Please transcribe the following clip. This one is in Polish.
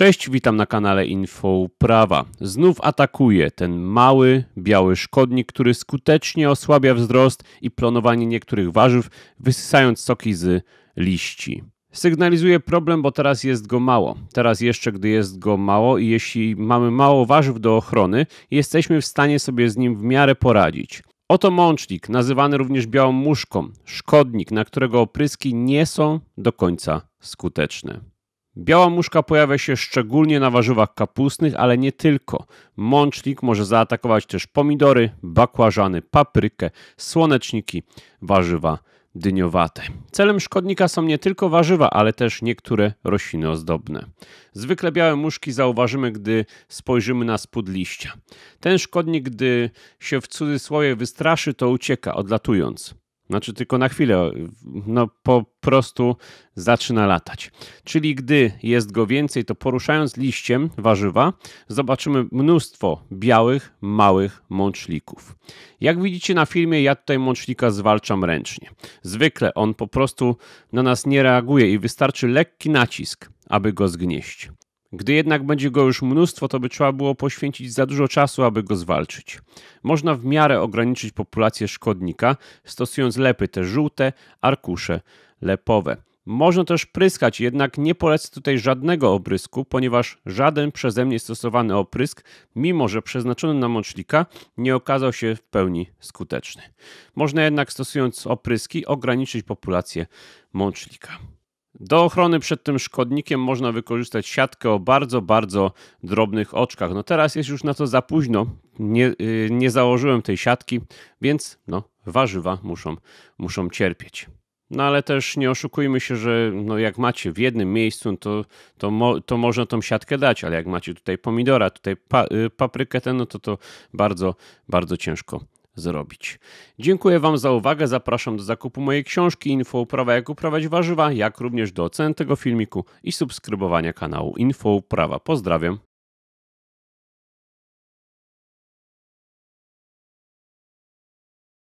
Cześć, witam na kanale Info Prawa. Znów atakuje ten mały, biały szkodnik, który skutecznie osłabia wzrost i planowanie niektórych warzyw, wysysając soki z liści. Sygnalizuje problem, bo teraz jest go mało. Teraz jeszcze, gdy jest go mało i jeśli mamy mało warzyw do ochrony, jesteśmy w stanie sobie z nim w miarę poradzić. Oto mącznik, nazywany również białą muszką, szkodnik, na którego opryski nie są do końca skuteczne. Biała muszka pojawia się szczególnie na warzywach kapustnych, ale nie tylko. Mącznik może zaatakować też pomidory, bakłażany, paprykę, słoneczniki, warzywa dyniowate. Celem szkodnika są nie tylko warzywa, ale też niektóre rośliny ozdobne. Zwykle białe muszki zauważymy, gdy spojrzymy na spód liścia. Ten szkodnik, gdy się w cudzysłowie wystraszy, to ucieka, odlatując. Znaczy tylko na chwilę, no po prostu zaczyna latać. Czyli gdy jest go więcej, to poruszając liściem warzywa, zobaczymy mnóstwo białych, małych mączlików. Jak widzicie na filmie, ja tutaj mączlika zwalczam ręcznie. Zwykle on po prostu na nas nie reaguje i wystarczy lekki nacisk, aby go zgnieść. Gdy jednak będzie go już mnóstwo, to by trzeba było poświęcić za dużo czasu, aby go zwalczyć. Można w miarę ograniczyć populację szkodnika, stosując lepy te żółte, arkusze lepowe. Można też pryskać, jednak nie polecę tutaj żadnego obrysku, ponieważ żaden przeze mnie stosowany oprysk, mimo że przeznaczony na mączlika, nie okazał się w pełni skuteczny. Można jednak stosując opryski ograniczyć populację mączlika. Do ochrony przed tym szkodnikiem można wykorzystać siatkę o bardzo, bardzo drobnych oczkach. No teraz jest już na to za późno. Nie, y, nie założyłem tej siatki, więc no, warzywa muszą, muszą cierpieć. No ale też nie oszukujmy się, że no jak macie w jednym miejscu, to, to, mo, to można tą siatkę dać, ale jak macie tutaj pomidora, tutaj pa, y, paprykę, ten, no to to bardzo, bardzo ciężko zrobić. Dziękuję Wam za uwagę, zapraszam do zakupu mojej książki Info Uprawa jak uprawiać warzywa, jak również do oceny tego filmiku i subskrybowania kanału Info Uprawa. Pozdrawiam.